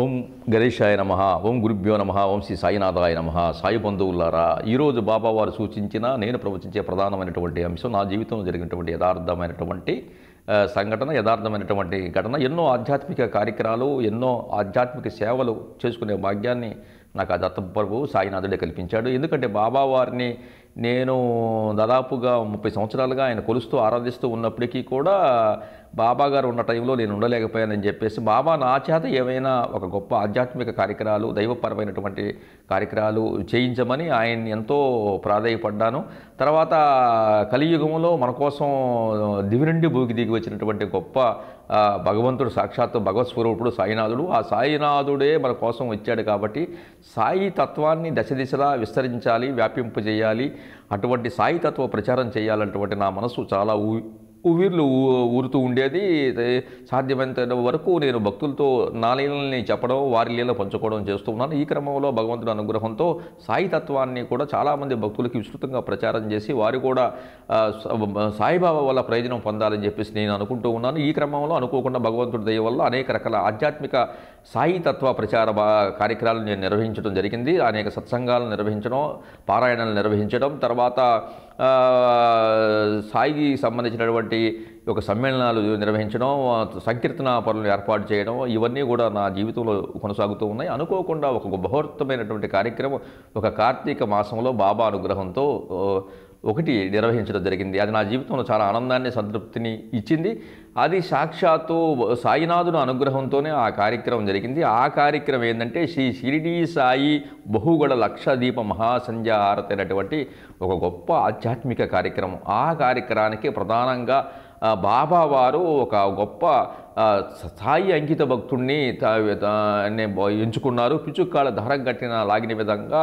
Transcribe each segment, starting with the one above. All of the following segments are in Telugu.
ఓం గణేషాయ నమ ఓం గురుభ్యో నమ ఓం శ్రీ సాయినాథాయ నమ సాయి బంధువులారా ఈరోజు బాబావారు సూచించిన నేను ప్రవచించే ప్రధానమైనటువంటి అంశం నా జీవితంలో జరిగినటువంటి యథార్థమైనటువంటి సంఘటన యథార్థమైనటువంటి ఘటన ఎన్నో ఆధ్యాత్మిక కార్యక్రమాలు ఎన్నో ఆధ్యాత్మిక సేవలు చేసుకునే భాగ్యాన్ని నాకు ఆ దత్తప్రభు సాయినాథుడే కల్పించాడు ఎందుకంటే బాబావారిని నేను దాదాపుగా ముప్పై సంవత్సరాలుగా ఆయన కొలుస్తూ ఆరాధిస్తూ ఉన్నప్పటికీ కూడా బాబా గారు ఉన్న టైంలో నేను ఉండలేకపోయానని చెప్పేసి బాబా నా చేత ఏమైనా ఒక గొప్ప ఆధ్యాత్మిక కార్యక్రమాలు దైవపరమైనటువంటి కార్యక్రమాలు చేయించమని ఆయన ఎంతో ప్రాధాయపడ్డాను తర్వాత కలియుగంలో మన కోసం దివిరండి భూకి దిగి వచ్చినటువంటి గొప్ప భగవంతుడు సాక్షాత్ భగవత్ స్వరూపుడు సాయినాథుడు ఆ సాయినాథుడే మన కోసం వచ్చాడు కాబట్టి సాయి తత్వాన్ని దశ దిశలా విస్తరించాలి వ్యాపింపజేయాలి అటువంటి సాయి తత్వ ప్రచారం చేయాలన్నటువంటి నా మనసు చాలా ఊవిర్లు ఊరుతూ ఉండేది సాధ్యమైనంత వరకు నేను భక్తులతో నాలీలని చెప్పడం వారి లీల పంచుకోవడం చేస్తున్నాను ఈ క్రమంలో భగవంతుడి అనుగ్రహంతో సాయి తత్వాన్ని కూడా చాలామంది భక్తులకి విస్తృతంగా ప్రచారం చేసి వారు కూడా సాయిబాబా వల్ల ప్రయోజనం పొందాలని చెప్పేసి నేను అనుకుంటూ ఉన్నాను ఈ క్రమంలో అనుకోకుండా భగవంతుడి దయ వల్ల అనేక రకాల ఆధ్యాత్మిక సాయి తత్వ ప్రచార కార్యక్రమాలు నేను నిర్వహించడం జరిగింది అనేక సత్సంగాలను నిర్వహించడం పారాయణలు నిర్వహించడం తర్వాత సాయికి సంబంధించినటువంటి ఒక సమ్మేళనాలు నిర్వహించడం సంకీర్తన పనులు ఏర్పాటు చేయడం ఇవన్నీ కూడా నా జీవితంలో కొనసాగుతూ ఉన్నాయి అనుకోకుండా ఒక ముహూర్తమైనటువంటి కార్యక్రమం ఒక కార్తీక మాసంలో బాబా అనుగ్రహంతో ఒకటి నిర్వహించడం జరిగింది అది నా జీవితంలో చాలా ఆనందాన్ని సంతృప్తిని ఇచ్చింది అది సాక్షాత్తు సాయినాథుని అనుగ్రహంతోనే ఆ కార్యక్రమం జరిగింది ఆ కార్యక్రమం ఏంటంటే శ్రీ షిరిడి సాయి లక్ష దీప మహాసంధ్య హారతి అనేటువంటి ఒక గొప్ప ఆధ్యాత్మిక కార్యక్రమం ఆ కార్యక్రమానికి ప్రధానంగా బాబా వారు ఒక గొప్ప స్థాయి అంకిత భక్తుణ్ణి ఎంచుకున్నారు పిచుక్కాళ్ళ ధరం కట్టిన లాగిన విధంగా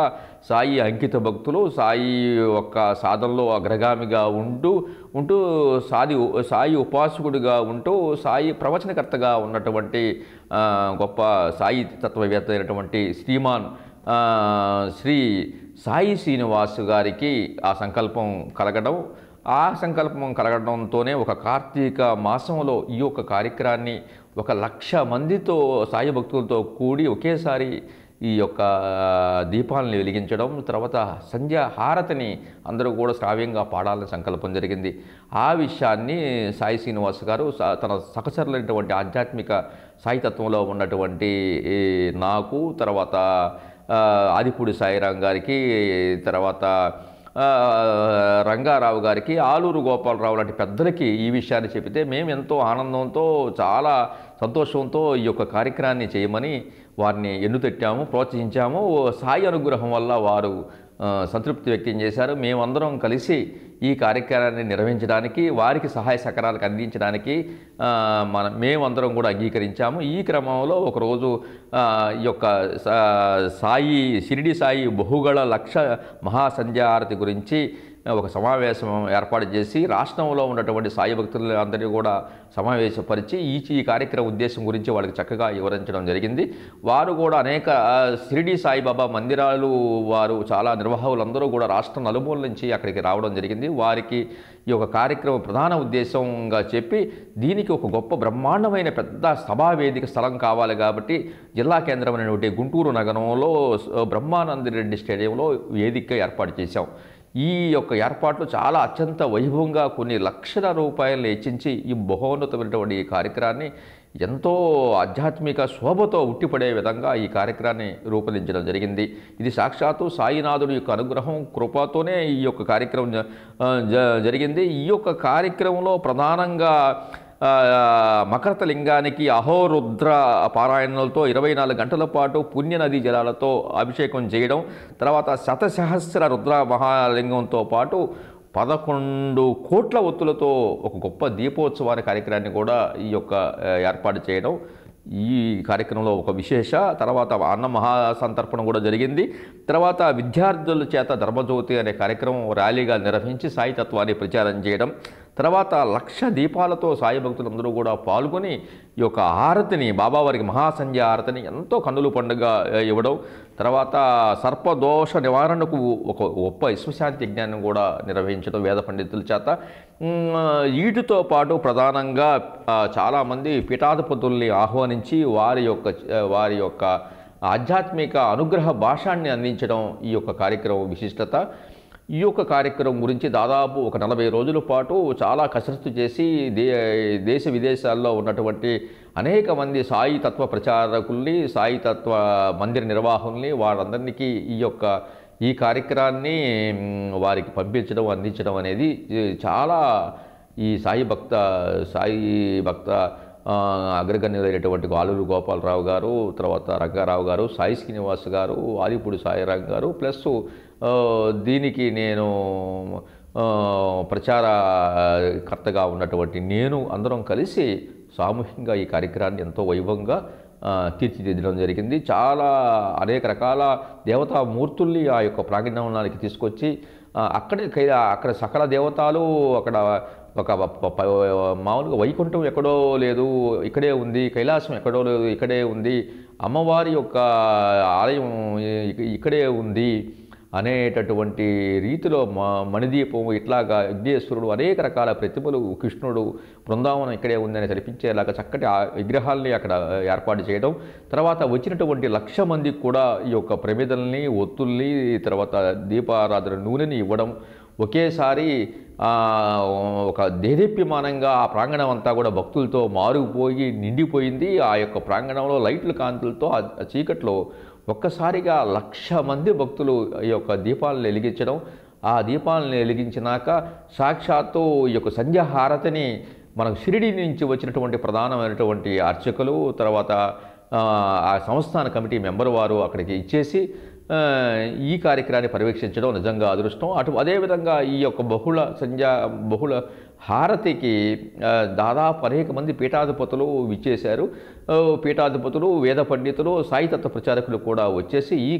సాయి అంకిత భక్తులు సాయి యొక్క సాధనలో అగ్రగామిగా ఉంటూ ఉంటూ సాది సాయి ఉపాసకుడిగా ఉంటూ సాయి ప్రవచనకర్తగా ఉన్నటువంటి గొప్ప సాయి తత్వవేత్త అయినటువంటి శ్రీమాన్ శ్రీ సాయి శ్రీనివాసు గారికి ఆ సంకల్పం కలగడం ఆ సంకల్పం కలగడంతోనే ఒక కార్తీక మాసంలో ఈ యొక్క కార్యక్రమాన్ని ఒక లక్ష మందితో సాయి భక్తులతో కూడి ఒకేసారి ఈ యొక్క దీపాలను వెలిగించడం తర్వాత సంధ్య హారతిని అందరూ కూడా శ్రావ్యంగా పాడాలని సంకల్పం జరిగింది ఆ విషయాన్ని సాయి శ్రీనివాస్ గారు తన సహచరులైనటువంటి ఆధ్యాత్మిక సాయితత్వంలో ఉన్నటువంటి నాకు తర్వాత ఆదిపూడి సాయిరాం గారికి తర్వాత రంగారావు గారికి ఆలూరు గోపాలరావు లాంటి పెద్దలకి ఈ విషయాన్ని చెబితే మేము ఎంతో ఆనందంతో చాలా సంతోషంతో ఈ యొక్క కార్యక్రమాన్ని చేయమని వారిని ఎన్నుతెట్టాము ప్రోత్సహించాము సాయి అనుగ్రహం వల్ల వారు సంతృప్తి వ్యక్తం చేశారు మేమందరం కలిసి ఈ కార్యక్రమాన్ని నిర్వహించడానికి వారికి సహాయ సకరాలకు అందించడానికి మన మేమందరం కూడా అంగీకరించాము ఈ క్రమంలో ఒకరోజు ఈ యొక్క సాయి షిరిడి సాయి బహుగళ లక్ష మహాసంధ్యారతి గురించి ఒక సమావేశం ఏర్పాటు చేసి రాష్ట్రంలో ఉన్నటువంటి సాయి భక్తులందరినీ కూడా సమావేశపరిచి ఈ ఈ కార్యక్రమ ఉద్దేశం గురించి వాళ్ళకి చక్కగా వివరించడం జరిగింది వారు కూడా అనేక షిరిడి సాయిబాబా మందిరాలు వారు చాలా నిర్వాహకులందరూ కూడా రాష్ట్రం నలుమూల నుంచి అక్కడికి రావడం జరిగింది వారికి ఈ యొక్క కార్యక్రమం ప్రధాన ఉద్దేశంగా చెప్పి దీనికి ఒక గొప్ప బ్రహ్మాండమైన పెద్ద సభావేదిక స్థలం కావాలి కాబట్టి జిల్లా కేంద్రమైనటువంటి గుంటూరు నగరంలో బ్రహ్మానందరెడ్డి స్టేడియంలో వేదిక ఏర్పాటు చేశాం ఈ యొక్క ఏర్పాట్లు చాలా అత్యంత వైభవంగా కొన్ని లక్షల రూపాయలు హెచ్చించి ఈ బహోన్నతమైనటువంటి ఈ కార్యక్రమాన్ని ఎంతో ఆధ్యాత్మిక శోభతో ఉట్టిపడే విధంగా ఈ కార్యక్రమాన్ని రూపొందించడం జరిగింది ఇది సాక్షాత్తు సాయినాథుడి యొక్క అనుగ్రహం కృపతోనే ఈ యొక్క కార్యక్రమం జరిగింది ఈ యొక్క కార్యక్రమంలో ప్రధానంగా మకరత లింగానికి అహోరుద్ర పారాయణలతో ఇరవై నాలుగు గంటల పాటు పుణ్యనది జలాలతో అభిషేకం చేయడం తర్వాత శతసహస్ర రుద్ర మహాలింగంతో పాటు పదకొండు కోట్ల ఒత్తులతో ఒక గొప్ప దీపోత్సవాల కార్యక్రమాన్ని కూడా ఈ యొక్క ఏర్పాటు చేయడం ఈ కార్యక్రమంలో ఒక విశేష తర్వాత అన్న మహాసంతర్పణ కూడా జరిగింది తర్వాత విద్యార్థుల చేత ధర్మజ్యోతి అనే కార్యక్రమం ర్యాలీగా నిర్వహించి సాయి తత్వాన్ని ప్రచారం చేయడం తర్వాత లక్ష దీపాలతో సాయి భక్తులందరూ కూడా పాల్గొని ఈ యొక్క ఆరతిని బాబావారికి మహాసంధ్య ఆరతిని ఎంతో కన్నులు పండుగ ఇవ్వడం తర్వాత సర్పదోష నివారణకు ఒక గొప్ప విశ్వశాంతి యజ్ఞాన్ని కూడా నిర్వహించడం వేద పండితుల చేత వీటితో పాటు ప్రధానంగా చాలామంది పీఠాధిపతుల్ని ఆహ్వానించి వారి యొక్క వారి యొక్క ఆధ్యాత్మిక అనుగ్రహ భాషాన్ని అందించడం ఈ యొక్క కార్యక్రమం విశిష్టత ఈ యొక్క కార్యక్రమం గురించి దాదాపు ఒక నలభై రోజుల పాటు చాలా కసరత్తు చేసి దే దేశ విదేశాల్లో ఉన్నటువంటి అనేక మంది సాయి తత్వ ప్రచారకుల్ని సాయి తత్వ మందిర నిర్వాహకుల్ని వారందరికీ ఈ యొక్క ఈ కార్యక్రమాన్ని వారికి పంపించడం అందించడం అనేది చాలా ఈ సాయి భక్త సాయి భక్త అగ్రగణ్యులైనటువంటి గాలూరు గోపాలరావు గారు తర్వాత రంగారావు గారు సాయి శ్రీనివాస్ గారు ఆదిపూడి సాయిరాం గారు ప్లస్ దీనికి నేను ప్రచారకర్తగా ఉన్నటువంటి నేను అందరం కలిసి సామూహికంగా ఈ కార్యక్రమాన్ని ఎంతో వైభవంగా తీర్చిదిద్దడం జరిగింది చాలా అనేక రకాల దేవతా మూర్తుల్ని ఆ యొక్క ప్రాంగణంలోనికి తీసుకొచ్చి అక్కడే అక్కడ సకల దేవతలు అక్కడ ఒక మామూలుగా వైకుంఠం ఎక్కడో లేదు ఇక్కడే ఉంది కైలాసం ఎక్కడో లేదు ఇక్కడే ఉంది అమ్మవారి యొక్క ఆలయం ఇక్కడే ఉంది అనేటటువంటి రీతిలో మణిదీపం ఇట్లాగా విఘ్నేశ్వరుడు అనేక రకాల ప్రతిమలు కృష్ణుడు బృందావనం ఇక్కడే ఉందని తెలిపించేలాగా చక్కటి ఆ విగ్రహాల్ని అక్కడ ఏర్పాటు చేయడం తర్వాత వచ్చినటువంటి లక్ష మందికి కూడా ఈ యొక్క ప్రమిదల్ని ఒత్తుల్ని తర్వాత దీపారాధన నూనెని ఇవ్వడం ఒకేసారి ఒక దేదీప్యమానంగా ఆ ప్రాంగణం అంతా కూడా భక్తులతో మారుపోయి నిండిపోయింది ఆ యొక్క ప్రాంగణంలో లైట్ల కాంతులతో ఆ చీకట్లో ఒక్కసారిగా లక్ష మంది భక్తులు ఈ యొక్క దీపాలను వెలిగించడం ఆ దీపాలను వెలిగించినాక సాక్షాత్తు ఈ యొక్క సంధ్యాహారతిని మనకు షిరిడి నుంచి వచ్చినటువంటి ప్రధానమైనటువంటి అర్చకులు తర్వాత ఆ సంస్థాన కమిటీ మెంబర్ వారు అక్కడికి ఇచ్చేసి ఈ కార్యక్రమాన్ని పర్యవేక్షించడం నిజంగా అదృష్టం అటు అదేవిధంగా ఈ యొక్క బహుళ సంధ్యా బహుళ హారతికి దాదాపు అనేక మంది పీఠాధిపతులు విచ్చేశారు పీఠాధిపతులు వేద పండితులు సాయితత్వ ప్రచారకులు కూడా వచ్చేసి ఈ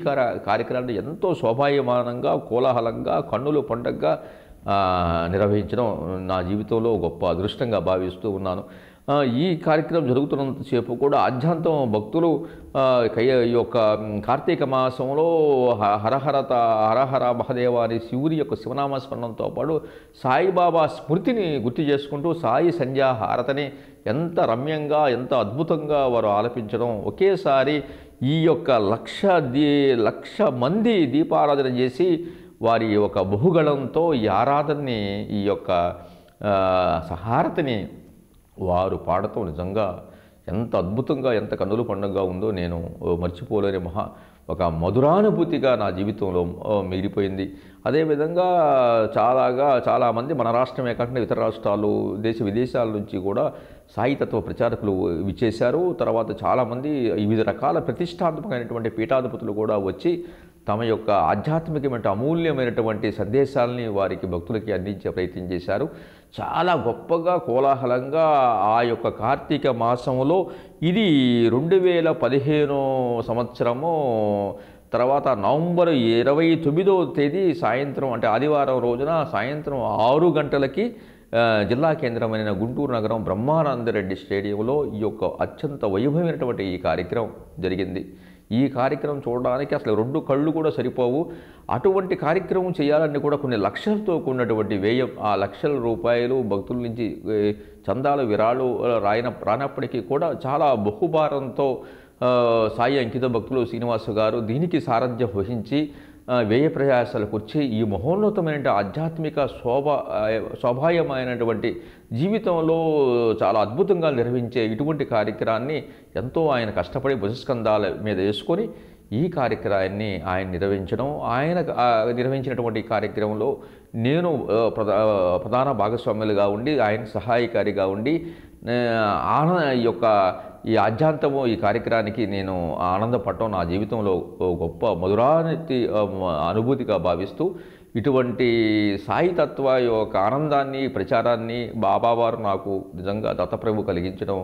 కార్యక్రమాన్ని ఎంతో శోభాయమానంగా కోలాహలంగా కన్నులు పండగగా నిర్వహించడం నా జీవితంలో గొప్ప అదృష్టంగా భావిస్తూ ఉన్నాను ఈ కార్యక్రమం జరుగుతున్నంతసేపు కూడా ఆధ్యాంతం భక్తులు ఈ యొక్క కార్తీక మాసంలో హరహరత హరహర మహదేవ అనే శివుని యొక్క శివనామస్మరణంతో పాటు సాయిబాబా స్మృతిని గుర్తు చేసుకుంటూ సాయి సంధ్యా హారతని ఎంత రమ్యంగా ఎంత అద్భుతంగా వారు ఆలపించడం ఒకేసారి ఈ యొక్క లక్ష దీ లక్ష మంది దీపారాధన చేసి వారి యొక్క బహుగళంతో ఈ ఆరాధనని ఈ యొక్క సహారతిని వారు పాడటం నిజంగా ఎంత అద్భుతంగా ఎంత కన్నుల పండుగగా ఉందో నేను మర్చిపోలేని మహా ఒక మధురానుభూతిగా నా జీవితంలో మిగిలిపోయింది అదేవిధంగా చాలాగా చాలామంది మన రాష్ట్రమే కాకుండా ఇతర రాష్ట్రాలు దేశ విదేశాల నుంచి కూడా సాహితత్వ ప్రచారకులు విచ్చేశారు తర్వాత చాలామంది వివిధ రకాల ప్రతిష్టాత్మకమైనటువంటి పీఠాధిపతులు కూడా వచ్చి తమ యొక్క ఆధ్యాత్మికమైన అమూల్యమైనటువంటి సందేశాలని వారికి భక్తులకి అందించే ప్రయత్నం చేశారు చాలా గొప్పగా కోలాహలంగా ఆ యొక్క కార్తీక మాసంలో ఇది రెండు వేల పదిహేను సంవత్సరము తర్వాత నవంబర్ ఇరవై తొమ్మిదో తేదీ సాయంత్రం అంటే ఆదివారం రోజున సాయంత్రం ఆరు గంటలకి జిల్లా కేంద్రమైన గుంటూరు నగరం బ్రహ్మానందరెడ్డి స్టేడియంలో ఈ యొక్క అత్యంత వైభవమైనటువంటి ఈ కార్యక్రమం జరిగింది ఈ కార్యక్రమం చూడడానికి అసలు రెండు కళ్ళు కూడా సరిపోవు అటువంటి కార్యక్రమం చేయాలని కూడా కొన్ని లక్షలతో కూడినటువంటి వ్యయం ఆ లక్షల రూపాయలు భక్తుల నుంచి చందాలు విరాళు రాయన రానప్పటికీ కూడా చాలా బహుభారంతో సాయి అంకిత భక్తులు శ్రీనివాస్ గారు దీనికి సారథ్యం వహించి వ్యయ ప్రయాసాలు కూర్చి ఈ మహోన్నతమైన ఆధ్యాత్మిక శోభ శోభాయమైనటువంటి జీవితంలో చాలా అద్భుతంగా నిర్వహించే ఇటువంటి కార్యక్రమాన్ని ఎంతో ఆయన కష్టపడి భుజస్కంధాల మీద వేసుకొని ఈ కార్యక్రమాన్ని ఆయన నిర్వహించడం ఆయన నిర్వహించినటువంటి కార్యక్రమంలో నేను ప్రధాన భాగస్వాములుగా ఉండి ఆయన సహాయకారిగా ఉండి ఆన యొక్క ఈ ఆధ్యాంతము ఈ కార్యక్రమానికి నేను ఆనందపడటం నా జీవితంలో గొప్ప మధురానితి అనుభూతిగా భావిస్తూ ఇటువంటి సాయితత్వ యొక్క ఆనందాన్ని ప్రచారాన్ని బాబావారు నాకు నిజంగా దత్తప్రభు కలిగించడం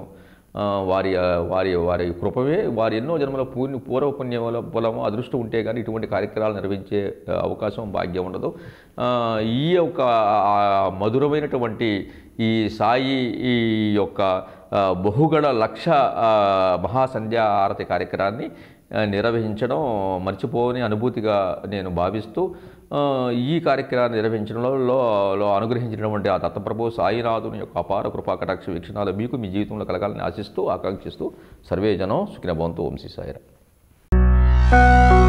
వారి వారి వారి కృపవే వారి ఎన్నో జన్మల పూర్ణి పూర్వపుణ్యముల బలము అదృష్టం ఉంటే కానీ ఇటువంటి కార్యక్రమాలు నిర్వహించే అవకాశం భాగ్యం ఉండదు ఈ యొక్క మధురమైనటువంటి ఈ సాయి ఈ యొక్క బహుగణ లక్ష మహాసంధ్యా ఆరతి కార్యక్రమాన్ని నిర్వహించడం మర్చిపోని అనుభూతిగా నేను భావిస్తూ ఈ కార్యక్రమాన్ని నిర్వహించడంలో అనుగ్రహించినటువంటి ఆ దత్తప్రభు సాయినాథుని యొక్క అపార కృపా కటాక్ష వీక్షణాలు మీకు మీ జీవితంలో కలగాలని ఆశిస్తూ ఆకాంక్షిస్తూ సర్వేజనం సుఖినభవంతో వంశీ సాయిరా